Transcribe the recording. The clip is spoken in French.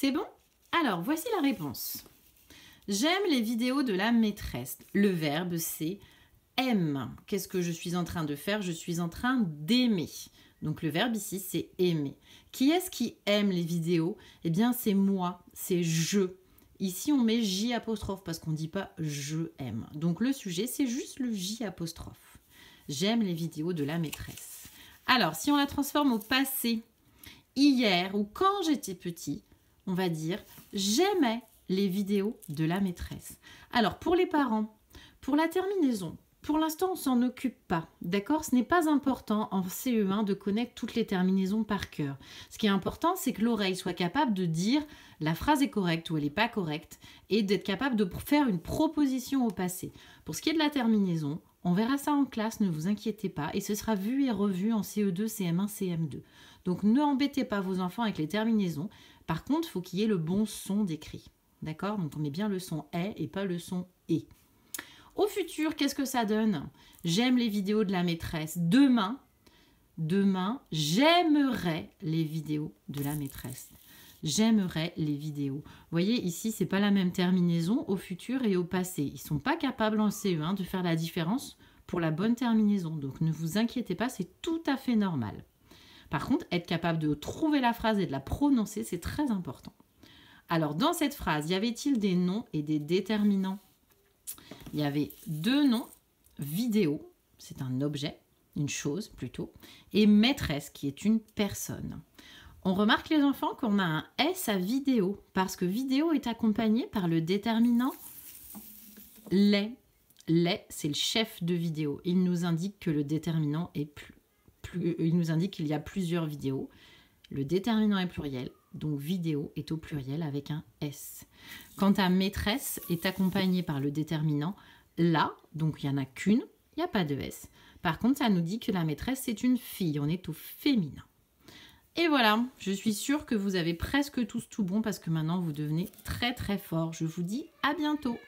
C'est bon Alors, voici la réponse. J'aime les vidéos de la maîtresse. Le verbe, c'est aime. Qu'est-ce que je suis en train de faire Je suis en train d'aimer. Donc le verbe ici, c'est aimer. Qui est-ce qui aime les vidéos Eh bien, c'est moi, c'est je. Ici, on met J apostrophe parce qu'on ne dit pas je aime. Donc le sujet, c'est juste le J apostrophe. J'aime les vidéos de la maîtresse. Alors, si on la transforme au passé, hier ou quand j'étais petit, on va dire, j'aimais les vidéos de la maîtresse. Alors, pour les parents, pour la terminaison, pour l'instant, on s'en occupe pas, d'accord Ce n'est pas important en CE1 de connaître toutes les terminaisons par cœur. Ce qui est important, c'est que l'oreille soit capable de dire la phrase est correcte ou elle n'est pas correcte et d'être capable de faire une proposition au passé. Pour ce qui est de la terminaison, on verra ça en classe, ne vous inquiétez pas, et ce sera vu et revu en CE2, CM1, CM2. Donc ne embêtez pas vos enfants avec les terminaisons, par contre, faut il faut qu'il y ait le bon son d'écrit. D'accord Donc on met bien le son est et pas le son et. Au futur, qu'est-ce que ça donne J'aime les vidéos de la maîtresse. Demain, demain, j'aimerais les vidéos de la maîtresse. J'aimerais les vidéos. Vous voyez, ici, c'est pas la même terminaison au futur et au passé. Ils sont pas capables en CE1 de faire la différence pour la bonne terminaison. Donc ne vous inquiétez pas, c'est tout à fait normal. Par contre, être capable de trouver la phrase et de la prononcer, c'est très important. Alors, dans cette phrase, y avait-il des noms et des déterminants Il y avait deux noms, vidéo, c'est un objet, une chose plutôt, et maîtresse, qui est une personne. On remarque les enfants qu'on a un S à vidéo, parce que vidéo est accompagné par le déterminant les. Les, c'est le chef de vidéo. Il nous indique que le déterminant est plus euh, il nous indique qu'il y a plusieurs vidéos. Le déterminant est pluriel, donc vidéo est au pluriel avec un S. Quant à maîtresse est accompagnée par le déterminant là, donc il n'y en a qu'une, il n'y a pas de S. Par contre, ça nous dit que la maîtresse c'est une fille, on est au féminin. Et voilà, je suis sûre que vous avez presque tous tout bon parce que maintenant vous devenez très très fort. Je vous dis à bientôt